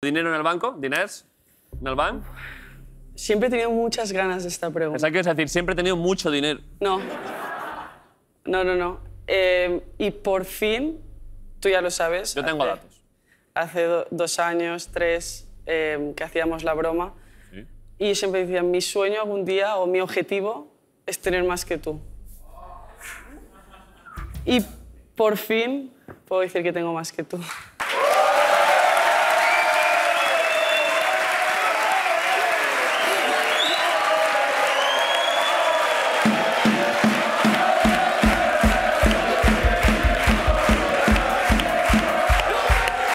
¿Dinero en el banco? ¿Diners? ¿En el banco? Siempre he tenido muchas ganas de esta pregunta. ¿Sabes que decir, siempre he tenido mucho dinero. No. No, no, no. Em, y por fin, tú ya lo sabes. Yo tengo datos. Hace dos años, tres, em, que hacíamos la broma. Y siempre decían, mi sueño algún día o mi objetivo es tener más que tú. Y por fin puedo decir que tengo más que tú.